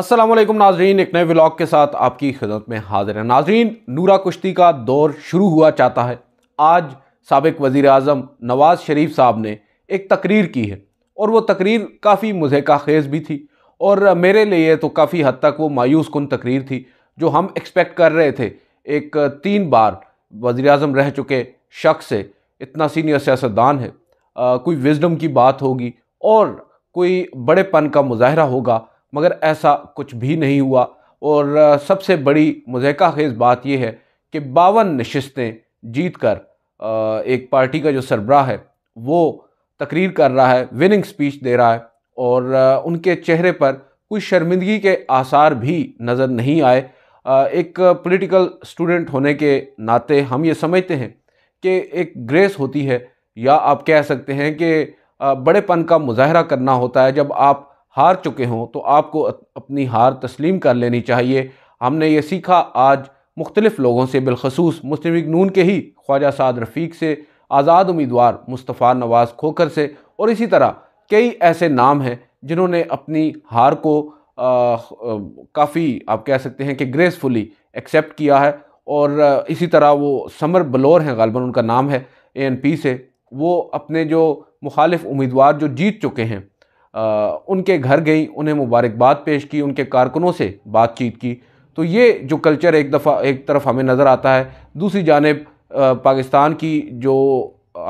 असलम नाजरीन एक नए व्लॉग के साथ आपकी खिदमत में हाजिर है नाजरीन नूरा कुश्ती का दौर शुरू हुआ चाहता है आज सबक वज़ी अजम नवाज़ शरीफ साहब ने एक तकरीर की है और वो तकरीर काफ़ी का खेज़ भी थी और मेरे लिए तो काफ़ी हद तक वो मायूस कन तकरीर थी जो हम एक्सपेक्ट कर रहे थे एक तीन बार वज़ी अजम रह चुके शख्स से इतना सीनियर सियासतदान है आ, कोई विजडम की बात होगी और कोई बड़ेपन का मुजाहरा होगा मगर ऐसा कुछ भी नहीं हुआ और सबसे बड़ी मज़ैका खेज़ बात यह है कि बावन नशस्तें जीत कर एक पार्टी का जो सरबराह है वो तकरीर कर रहा है विनिंग स्पीच दे रहा है और उनके चेहरे पर कोई शर्मिंदगी के आसार भी नज़र नहीं आए एक पॉलिटिकल स्टूडेंट होने के नाते हम ये समझते हैं कि एक ग्रेस होती है या आप कह सकते हैं कि बड़ेपन का मुजाहरा करना होता है जब आप हार चुके हों तो आपको अपनी हार तस्लीम कर लेनी चाहिए हमने ये सीखा आज मुख्तलिफ़ लोगों से बिलखसूस मुस्लिम लीग नून के ही ख्वाजा साद रफ़ीक से आज़ाद उम्मीदवार मुस्तफ़ा नवाज़ खोकर से और इसी तरह कई ऐसे नाम हैं जिन्होंने अपनी हार को काफ़ी आप कह सकते हैं कि ग्रेसफुली एक्सेप्ट किया है और इसी तरह वो समर बलोर हैं गलबन उनका नाम है ए एन पी से वो अपने जो मुखालिफ उम्मीदवार जो जीत चुके हैं उनके घर गई उन्हें मुबारकबाद पेश की उनके कारकुनों से बातचीत की तो ये जो कल्चर एक दफ़ा एक तरफ हमें नज़र आता है दूसरी जानब पाकिस्तान की जो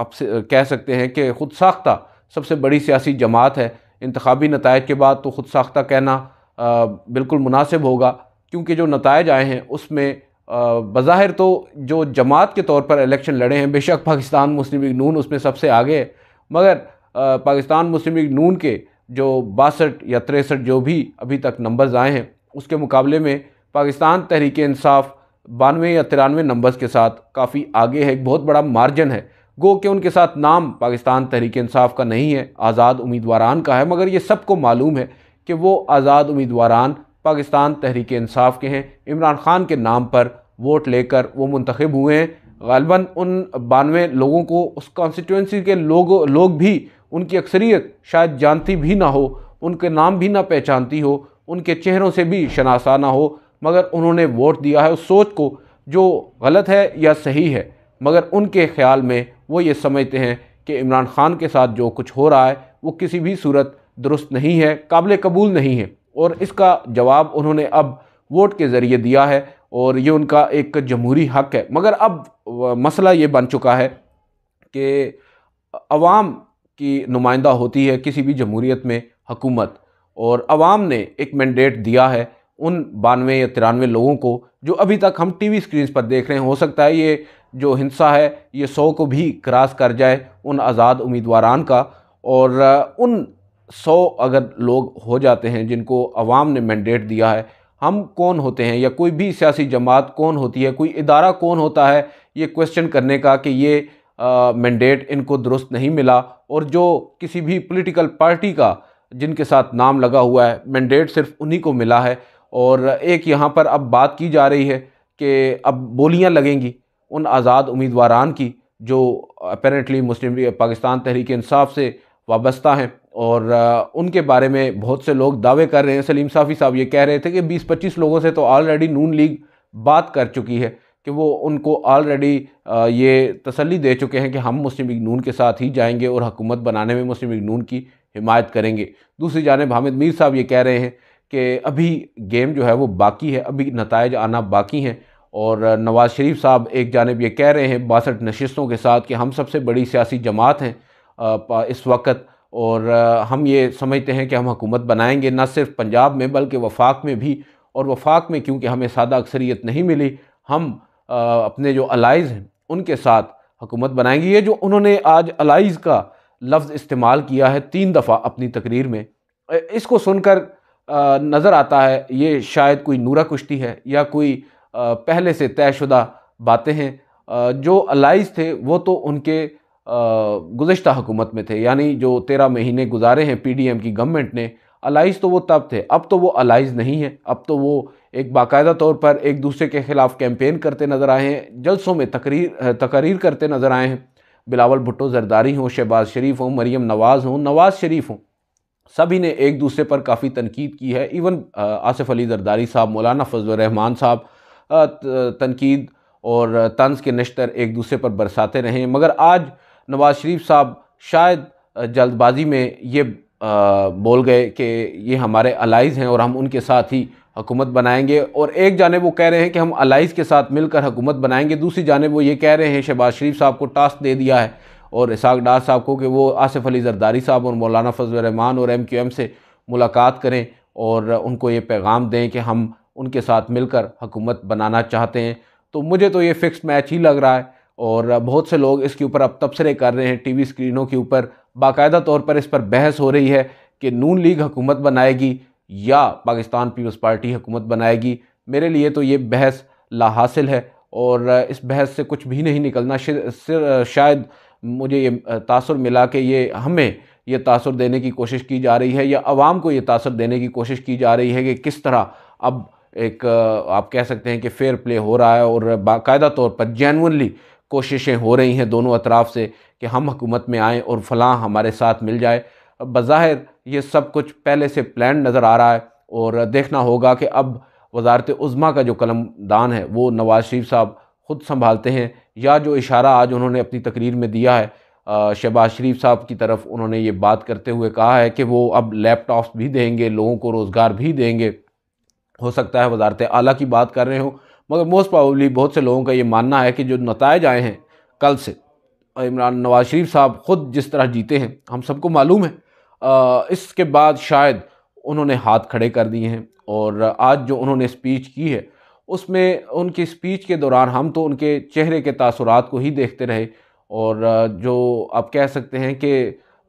आप कह सकते हैं कि खुद साख्ता सबसे बड़ी सियासी जमात है इंतबी नतज के बाद तो खुद साख्ता कहना आ, बिल्कुल मुनासिब होगा क्योंकि जो नतज आए हैं उसमें बज़ाहिर तो जो जमात के तौर पर इलेक्शन लड़े हैं बेशक पाकिस्तान मुस्लिम लीग नून उसमें सबसे आगे है मगर आ, पाकिस्तान मुस्लिम लीग नून के जो बासठ या तिरसठ जो भी अभी तक नंबर्स आए हैं उसके मुकाबले में पाकिस्तान तहरीक इंसाफ बानवे या तिरानवे नंबर्स के साथ काफ़ी आगे है एक बहुत बड़ा मार्जन है गो के उनके साथ नाम पाकिस्तान तहरीक इंसाफ का नहीं है आज़ाद उम्मीदवारान का है मगर ये सबको मालूम है कि वो आज़ाद उम्मीदवारान पाकिस्तान तहरीक इंसाफ के हैं इमरान ख़ान के नाम पर वोट लेकर वो मंतखब हुए हैं गालबा उन बानवे लोगों को उस कॉन्स्टिट्यूंसी के लोग लोग भी उनकी अक्सरियत शायद जानती भी ना हो उनके नाम भी ना पहचानती हो उनके चेहरों से भी शनासा ना हो मगर उन्होंने वोट दिया है उस सोच को जो गलत है या सही है मगर उनके ख्याल में वो ये समझते हैं कि इमरान खान के साथ जो कुछ हो रहा है वो किसी भी सूरत दुरुस्त नहीं है काबिल कबूल नहीं है और इसका जवाब उन्होंने अब वोट के ज़रिए दिया है और ये उनका एक जमहूरी हक है मगर अब मसला ये बन चुका है कि अवाम की नुमाइंदा होती है किसी भी जमहूरीत में हकूमत और आवाम ने एक मैंडेट दिया है उन बानवे या तिरानवे लोगों को जो अभी तक हम टी वी स्क्रीन पर देख रहे हैं हो सकता है ये जो हिंसा है ये सौ को भी क्रॉस कर जाए उन आज़ाद उम्मीदवारान का और उन सौ अगर लोग हो जाते हैं जिनको अवाम ने मैंडेट दिया है हम कौन होते हैं या कोई भी सियासी जमात कौन होती है कोई इदारा कौन होता है ये क्वेश्चन करने का कि ये मैंडेट इनको दुरुस्त नहीं मिला और जो किसी भी पॉलिटिकल पार्टी का जिनके साथ नाम लगा हुआ है मैंडेट सिर्फ उन्हीं को मिला है और एक यहाँ पर अब बात की जा रही है कि अब बोलियाँ लगेंगी उन आज़ाद उम्मीदवारान की जो अपेरेंटली मुस्लिम पाकिस्तान तहरीक इंसाफ से वाबस्ता हैं और उनके बारे में बहुत से लोग दावे कर रहे हैं सलीम साफ़ी साहब ये कह रहे थे कि 20-25 लोगों से तो ऑलरेडी नून लीग बात कर चुकी है कि वो उनको ऑलरेडी ये तसली दे चुके हैं कि हम मुस्लिम लीग नून के साथ ही जाएंगे और हुकूमत बनाने में मुस्लिम लीग नून की हिमायत करेंगे दूसरी जानब हामिद मीर साहब ये कह रहे हैं कि अभी गेम जो है वो बाकी है अभी नतज आना बाकी हैं और नवाज़ शरीफ साहब एक जानब ये कह रहे हैं बासठ नशस्तों के साथ कि हम सबसे बड़ी सियासी जमात हैं इस वक्त और हम ये समझते हैं कि हम हुकूमत बनाएंगे न सिर्फ पंजाब में बल्कि वफाक में भी और वफाक में क्योंकि हमें सादा अक्सरियत नहीं मिली हम अपने जो अलाइज हैं उनके साथ हुकूमत बनाएंगी ये जो उन्होंने आज अलाइज का लफ्ज़ इस्तेमाल किया है तीन दफ़ा अपनी तकरीर में इसको सुनकर नज़र आता है ये शायद कोई नूरा कुश्ती है या कोई पहले से तयशुदा बातें हैं जो अलाइज थे वो तो उनके गुज्त हुकूमत में थे यानी जो तेरह महीने गुजारे हैं पी डी एम की गवर्नमेंट ने अलाइज तो वो तब थे अब तो वो अलाइज नहीं है अब तो वो एक बाकायदा तौर पर एक दूसरे के ख़िलाफ़ कैंपेन करते नज़र आए हैं जलसों में तकरीर तकरीर करते नज़र आए हैं बिलावल भुट्टो जरदारी हों शहबाज शरीफ हों मरीम नवाज़ हों नवाज़ शरीफ हों सभी ने एक दूसरे पर काफ़ी तनकीद की है इवन आसिफ अली जरदारी साहब मौलाना फजल रहमान साहब तनकीद और तंज के नश्तर एक दूसरे पर बरसाते रहे मगर आज नवाज शरीफ साहब शायद जल्दबाजी में ये बोल गए कि ये हमारे अलाइज हैं और हम उनके साथ ही हुकूमत बनाएंगे और एक जानब वो कह रहे हैं कि हम अलाइज के साथ मिलकर हुकूमत बनाएंगे दूसरी जानब वो ये कह रहे हैं शहबाज शरीफ साहब को टास्क दे दिया है और इसाक डार साहब को कि वो आसिफ अली जरदारी साहब और मौलाना फजल रहमान और एम क्यू एम से मुलाकात करें और उनको ये पैगाम दें कि हम उनके साथ मिलकर हुकूमत बनाना चाहते हैं तो मुझे तो ये फिक्स मैच ही लग रहा है और बहुत से लोग इसके ऊपर अब तबसरे कर रहे हैं टी वी स्क्रीनों के ऊपर बाकायदा तौर पर इस पर बहस हो रही है कि नून लीग हुकूमत बनाएगी या पाकिस्तान पीपल्स पार्टी हुकूमत बनाएगी मेरे लिए तो ये बहस लाहासिल है और इस बहस से कुछ भी नहीं निकलना शायद मुझे ये तासर मिला कि ये हमें यह तासर देने की कोशिश की जा रही है या आवाम को ये तासर देने की कोशिश की जा रही है कि किस तरह अब एक आप कह सकते हैं कि फेयर प्ले हो रहा है और बाकायदा तौर पर जेनवनली कोशिशें हो रही हैं दोनों अतराफ से कि हम हुकूमत में आएँ और फलां हमारे साथ मिल जाए बज़ाहिर ये सब कुछ पहले से प्लान नज़र आ रहा है और देखना होगा कि अब वजारत उज़मा का जो कलमदान है वो नवाज़ शरीफ साहब ख़ुद संभालते हैं या जो इशारा आज उन्होंने अपनी तकरीर में दिया है शहबाज शरीफ साहब की तरफ उन्होंने ये बात करते हुए कहा है कि वो अब लैपटॉप्स भी देंगे लोगों को रोज़गार भी देंगे हो सकता है वजारत अली की बात कर रहे हो मगर मोस्ट प्रॉबली बहुत से लोगों का ये मानना है कि जो नतज आए हैं कल से इमरान नवाज शरीफ साहब ख़ुद जिस तरह जीते हैं हम सबको मालूम है इसके बाद शायद उन्होंने हाथ खड़े कर दिए हैं और आज जो उन्होंने स्पीच की है उसमें उनकी स्पीच के दौरान हम तो उनके चेहरे के तासुरात को ही देखते रहे और जो आप कह सकते हैं कि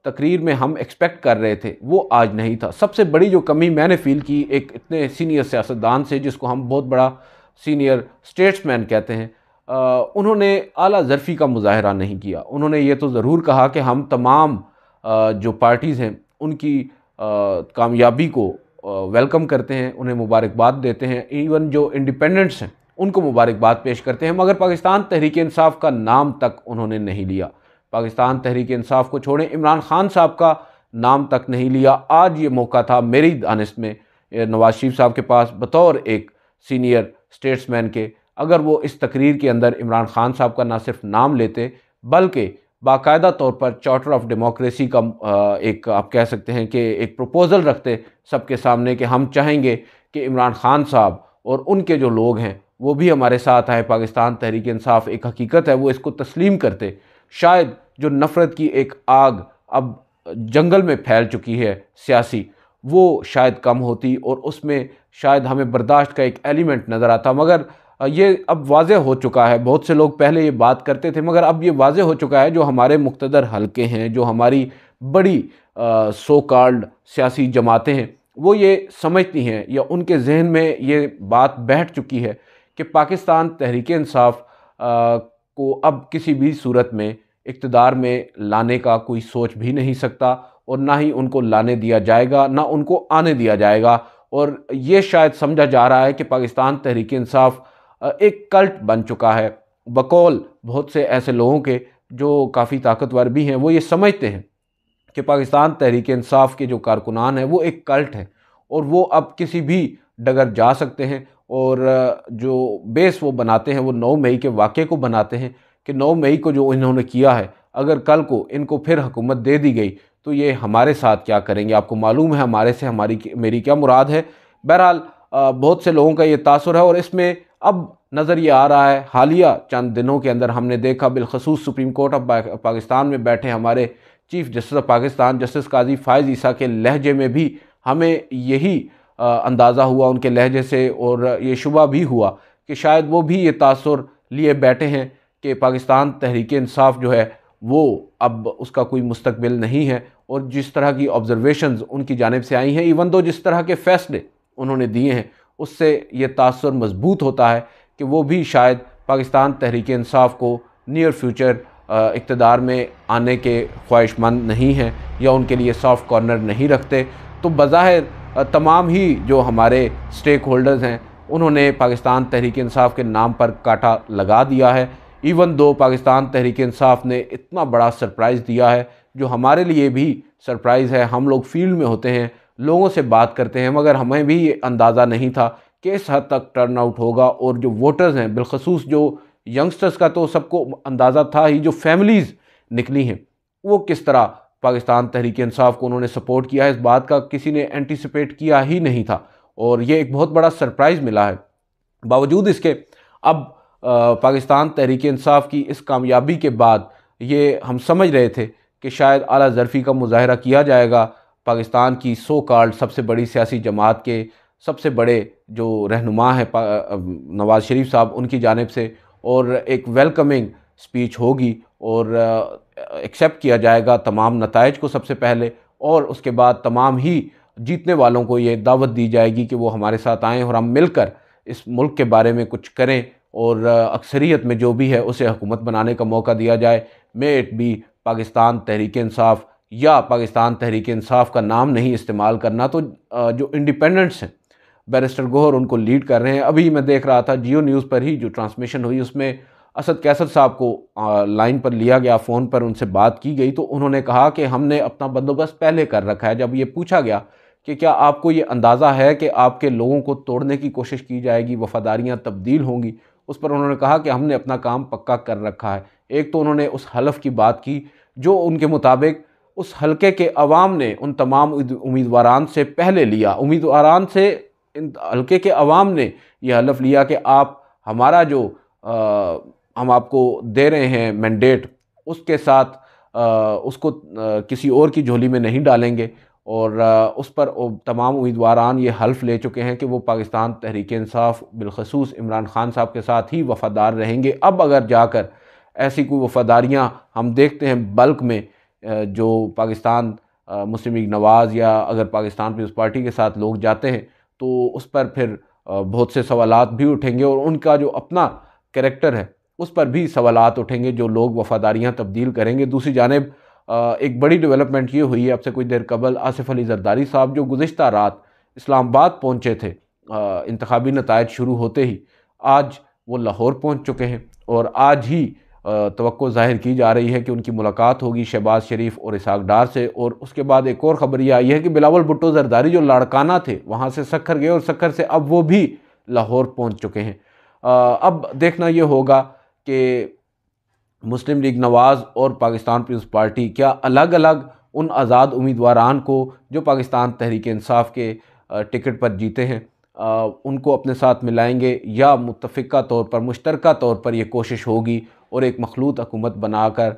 तकरीर में हम एक्सपेक्ट कर रहे थे वो आज नहीं था सबसे बड़ी जो कमी मैंने फ़ील की एक इतने सीनियर सियासतदान से जिसको हम बहुत बड़ा सीनियर स्टेट्समैन कहते हैं आ, उन्होंने आला ज़रफ़ी का मुजाहरा नहीं किया उन्होंने ये तो ज़रूर कहा कि हम तमाम आ, जो पार्टीज़ हैं उनकी कामयाबी को वेलकम करते हैं उन्हें मुबारकबाद देते हैं इवन जो इंडिपेंडेंट्स हैं उनको मुबारकबाद पेश करते हैं मगर पाकिस्तान तहरीक इंसाफ का नाम तक उन्होंने नहीं लिया पाकिस्तान तहरीक इंसाफ को छोड़ें इमरान खान साहब का नाम तक नहीं लिया आज ये मौका था मेरी दानिश में नवाज शरीफ साहब के पास बतौर एक सीनियर स्टेट्समैन के अगर वो इस तकरीर के अंदर इमरान खान साहब का ना सिर्फ नाम लेते बल्कि बाकायदा तौर पर चार्टर ऑफ डेमोक्रेसी का एक आप कह सकते हैं कि एक प्रपोज़ल रखते सबके सामने कि हम चाहेंगे कि इमरान खान साहब और उनके जो लोग हैं वो भी हमारे साथ आए पाकिस्तान तहरीक इंसाफ एक हकीकत है वो इसको तस्लीम करते शायद जो नफ़रत की एक आग अब जंगल में फैल चुकी है सियासी वो शायद कम होती और उसमें शायद हमें बर्दाश्त का एक एलिमेंट नज़र आता मगर ये अब वाज हो चुका है बहुत से लोग पहले ये बात करते थे मगर अब ये वाज हो चुका है जो हमारे मुख्तर हलके हैं जो हमारी बड़ी सो कॉल्ड सियासी जमातें हैं वो ये समझती हैं या उनके जहन में ये बात बैठ चुकी है कि पाकिस्तान तहरीक इंसाफ को अब किसी भी सूरत में इकतदार में लाने का कोई सोच भी नहीं सकता और ना ही उनको लाने दिया जाएगा ना उनको आने दिया जाएगा और ये शायद समझा जा रहा है कि पाकिस्तान तहरीक इंसाफ एक कल्ट बन चुका है बकौल बहुत से ऐसे लोगों के जो काफ़ी ताकतवर भी हैं वो ये समझते हैं कि पाकिस्तान तहरीक इंसाफ के जो कारकुनान हैं वो एक कल्ट हैं और वो अब किसी भी डगर जा सकते हैं और जो बेस वो बनाते हैं वो नौ मई के वाक़े को बनाते हैं कि नौ मई को जो इन्होंने किया है अगर कल को इनको फिर हुकूमत दे दी गई तो ये हमारे साथ क्या करेंगे आपको मालूम है हमारे से हमारी मेरी क्या मुराद है बहरहाल बहुत से लोगों का ये तासर है और इसमें अब नज़र ये आ रहा है हालिया चंद दिनों के अंदर हमने देखा बिलखसूस सुप्रीम कोर्ट ऑफ पाकिस्तान में बैठे हमारे chief justice of Pakistan justice Qazi Faez Isa के लहजे में भी हमें यही अंदाज़ा हुआ उनके लहजे से और ये शुबा भी हुआ कि शायद वो भी ये तासर लिए बैठे हैं कि पाकिस्तान तहरीक इंसाफ जो है वो अब उसका कोई मुस्तबिल नहीं है और जिस तरह की ऑब्ज़रवेशन उनकी जानब से आई हैं इवन दो जिस तरह के फ़ैसले उन्होंने दिए हैं उससे ये तासर मजबूत होता है कि वो भी शायद पाकिस्तान तहरीक इंसाफ को नियर फ्यूचर इकतदार में आने के ख्वाहिशमंद नहीं हैं या उनके लिए सॉफ्ट कॉर्नर नहीं रखते तो बज़ाहिर तमाम ही जो हमारे स्टेक होल्डर्स हैं उन्होंने पाकिस्तान तहरीक इंसाफ के नाम पर काटा लगा दिया है इवन दो पाकिस्तान तहरीक इंसाफ ने इतना बड़ा सरप्राइज़ दिया है जो हमारे लिए भी सरप्राइज़ है हम लोग फील्ड में होते हैं लोगों से बात करते हैं मगर हमें भी ये अंदाज़ा नहीं था किस हद तक टर्न आउट होगा और जो वोटर्स हैं बिलखसूस जो यंगस्टर्स का तो सबको अंदाज़ा था ही जो फैमिलीज़ निकली हैं वो किस तरह पाकिस्तान तहरीक इंसाफ को उन्होंने सपोर्ट किया है इस बात का किसी ने एंटिसपेट किया ही नहीं था और ये एक बहुत बड़ा सरप्राइज़ मिला है बावजूद इसके अब पाकिस्तान तहरीक इंसाफ की इस कामयाबी के बाद ये हम समझ रहे थे कि शायद अली ज़रफ़ी का मुजाहरा किया जाएगा पाकिस्तान की सो कार्ड सबसे बड़ी सियासी जमात के सबसे बड़े जो रहनुमा हैं नवाज़ शरीफ साहब उनकी जानब से और एक वेलकमिंग स्पीच होगी और एक्सेप्ट किया जाएगा तमाम नतज को सबसे पहले और उसके बाद तमाम ही जीतने वालों को ये दावत दी जाएगी कि वो हमारे साथ आएँ और हम मिलकर इस मुल्क के बारे में कुछ करें और अक्सरियत में जो भी है उसे हुकूमत बनाने का मौका दिया जाए may it be Pakistan Tehreek Insaf या पाकिस्तान तहरीक इंसाफ का नाम नहीं इस्तेमाल करना तो जो इंडिपेंडेंट्स हैं बैरिस्टर गोहर उनको लीड कर रहे हैं अभी मैं देख रहा था जियो न्यूज़ पर ही जो ट्रांसमिशन हुई उसमें असद कैसर साहब को लाइन पर लिया गया फ़ोन पर उनसे बात की गई तो उन्होंने कहा कि हमने अपना बंदोबस्त पहले कर रखा है जब ये पूछा गया कि क्या आपको ये अंदाज़ा है कि आपके लोगों को तोड़ने की कोशिश की जाएगी वफादारियाँ तब्दील होंगी उस पर उन्होंने कहा कि हमने अपना काम पक्का कर रखा है एक तो उन्होंने उस हलफ की बात की जो उनके मुताबिक उस हलके के अवाम ने उन तमाम उम्मीदवारान से पहले लिया उम्मीदवारान से इन हल्के के अवाम ने यह हलफ लिया कि आप हमारा जो आ, हम आपको दे रहे हैं मैंडेट उसके साथ आ, उसको आ, किसी और की झोली में नहीं डालेंगे और आ, उस पर तमाम उम्मीदवारान ये हल्फ ले चुके हैं कि वो पाकिस्तान तहरीक इंसाफ बिलखसूस इमरान खान साहब के साथ ही वफ़ादार रहेंगे अब अगर जाकर ऐसी कोई वफ़ादारियाँ हम देखते हैं बल्क में जो पाकिस्तान मुस्लिम लीग नवाज़ या अगर पाकिस्तान पीपल्स पार्टी के साथ लोग जाते हैं तो उस पर फिर बहुत से सवाल भी उठेंगे और उनका जो अपना करेक्टर है उस पर भी सवाल उठेंगे जो लोग वफादारियाँ तब्दील करेंगे दूसरी जानब एक बड़ी डेवलपमेंट ये हुई है अब से कुछ देर कबल आसिफ अली जरदारी साहब जो गुज्त रात इस्लामाबाद पहुँचे थे इंतबी नतज शुरू होते ही आज वो लाहौर पहुँच चुके हैं और आज ही तो ज़ाहिर की जा रही है कि उनकी मुलाकात होगी शहबाज शरीफ और इसाक डार से और उसके बाद एक और ख़बर यह आई है कि बिलावल भुट्टो जरदारी जो लाड़काना थे वहाँ से सखर गए और सखर से अब वो भी लाहौर पहुँच चुके हैं अब देखना ये होगा कि मुस्लिम लीग नवाज़ और पाकिस्तान पीपल्स पार्टी क्या अलग अलग उन आज़ाद उम्मीदवारान को जो पाकिस्तान तहरीक इंसाफ के टिकट पर जीते हैं उनको अपने साथ मिलाएंगे या मुतफ़ा तौर पर मुश्तरक तौर पर यह कोशिश होगी और एक मखलूत हकूमत बनाकर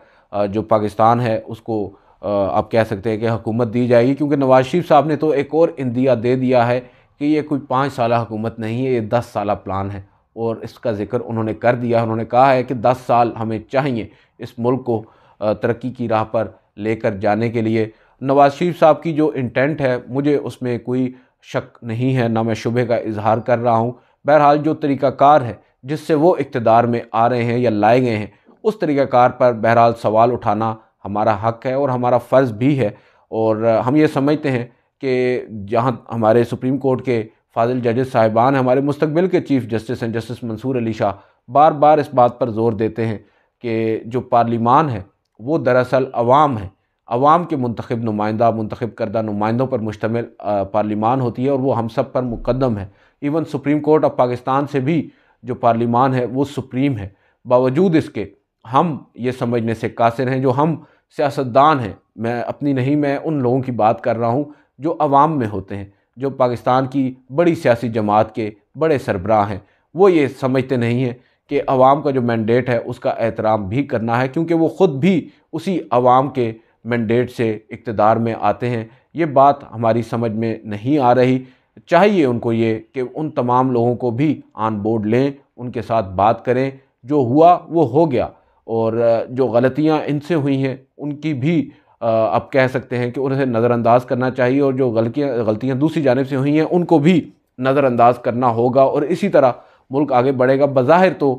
जो पाकिस्तान है उसको आप कह सकते हैं कि हकूमत दी जाएगी क्योंकि नवाज शरीफ साहब ने तो एक और इंदिया दे दिया है कि ये कोई पाँच साल हकूमत नहीं है ये दस साल प्लान है और इसका जिक्र उन्होंने कर दिया उन्होंने कहा है कि दस साल हमें चाहिए इस मुल्क को तरक्की की राह पर लेकर जाने के लिए नवाज शरीफ साहब की जो इंटेंट है मुझे उसमें कोई शक नहीं है ना मैं शुबे का इजहार कर रहा हूँ बहरहाल जो तरीक़ाकार है जिससे वो इकतदार में आ रहे हैं या लाए गए हैं उस तरीक़ाकार पर बहरहाल सवाल उठाना हमारा हक है और हमारा फ़र्ज़ भी है और हम ये समझते हैं कि जहाँ हमारे सुप्रीम कोर्ट के फाजिल जजेस साहिबान हमारे मुस्तबिल के चीफ़ जस्टिस हैं जस्टिस मंसूर अली शाह बार बार इस बात पर ज़ोर देते हैं कि जो पार्लिमान है वो दरअसल अवाम है अवाम के मंतखब नुमाइंदा मंतखब करदा नुमाइंदों पर मुश्तमिल पार्लिमान होती है और वो हम सब पर मुकदम है even supreme court of Pakistan से भी जो पार्लिमान है वो सुप्रीम है बावजूद इसके हम ये समझने से कासिर हैं जो हम सियासतदान हैं मैं अपनी नहीं मैं उन लोगों की बात कर रहा हूँ जो आवाम में होते हैं जो पाकिस्तान की बड़ी सियासी जमात के बड़े सरबराह हैं वो ये समझते नहीं हैं कि अवाम का जो मैंडेट है उसका एहतराम भी करना है क्योंकि वो ख़ुद भी उसी आवाम के मैंडेट से इकतदार में आते हैं ये बात हमारी समझ में नहीं आ रही चाहिए उनको ये कि उन तमाम लोगों को भी आन बोर्ड लें उनके साथ बात करें जो हुआ वो हो गया और जो गलतियाँ इनसे हुई हैं उनकी भी आप कह सकते हैं कि उन्हें नज़रअंदाज करना चाहिए और जो गलतियाँ गलतियाँ दूसरी जानब से हुई हैं उनको भी नज़रअंदाज करना होगा और इसी तरह मुल्क आगे बढ़ेगा बज़ाहिर तो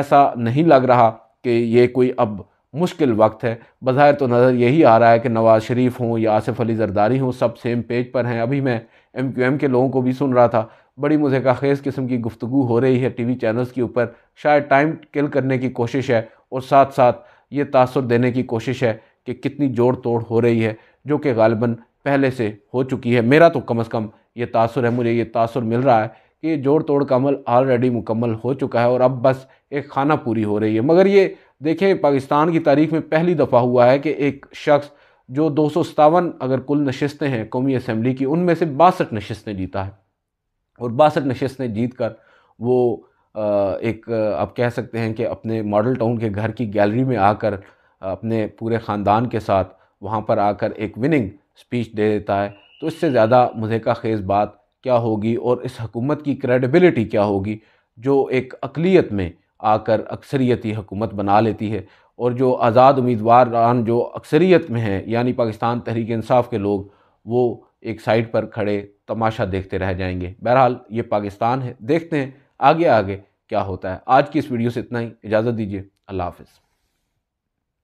ऐसा नहीं लग रहा कि ये कोई अब मुश्किल वक्त है बज़ाहिर तो नज़र यही आ रहा है कि नवाज़ शरीफ हों या आसिफ अली जरदारी हों सब सेम पेज पर हैं अभी मैं एम क्यू एम के लोगों को भी सुन रहा था बड़ी मुझे खेज़ किस्म की गुफ्तु हो रही है टी वी चैनल्स के ऊपर शायद टाइम किल करने की कोशिश है और साथ साथ ये तासर देने की कोशिश है कि कितनी जोड़ तोड़ हो रही है जो कि गालबन पहले से हो चुकी है मेरा तो कम अज़ कम ये तासर है मुझे ये तासर मिल रहा है कि ये जोड़ तोड़ का अमल ऑलरेडी मुकम्मल हो चुका है और अब बस एक खाना पूरी हो रही है मगर ये देखें पाकिस्तान की तारीख में पहली दफ़ा हुआ है कि एक शख्स जो दो अगर कुल नशस्तें हैं कौमी असम्बली की उनमें से बासठ नशस्तें जीता है और बासठ नशस्तें जीत कर वो एक आप कह सकते हैं कि अपने मॉडल टाउन के घर की गैलरी में आकर अपने पूरे ख़ानदान के साथ वहाँ पर आकर एक विनिंग स्पीच दे देता है तो इससे ज़्यादा का खेज़ बात क्या होगी और इस हकूमत की क्रेडिबिलिटी क्या होगी जो एक अकलीत में आकर अक्सरियती हकूमत बना लेती है और जो आज़ाद उम्मीदवार जो अक्सरियत में हैं यानी पाकिस्तान तहरीक इंसाफ के लोग वो एक साइड पर खड़े तमाशा देखते रह जाएंगे बहरहाल ये पाकिस्तान है देखते हैं आगे आगे क्या होता है आज की इस वीडियो से इतना ही इजाज़त दीजिए अल्लाह हाफिज़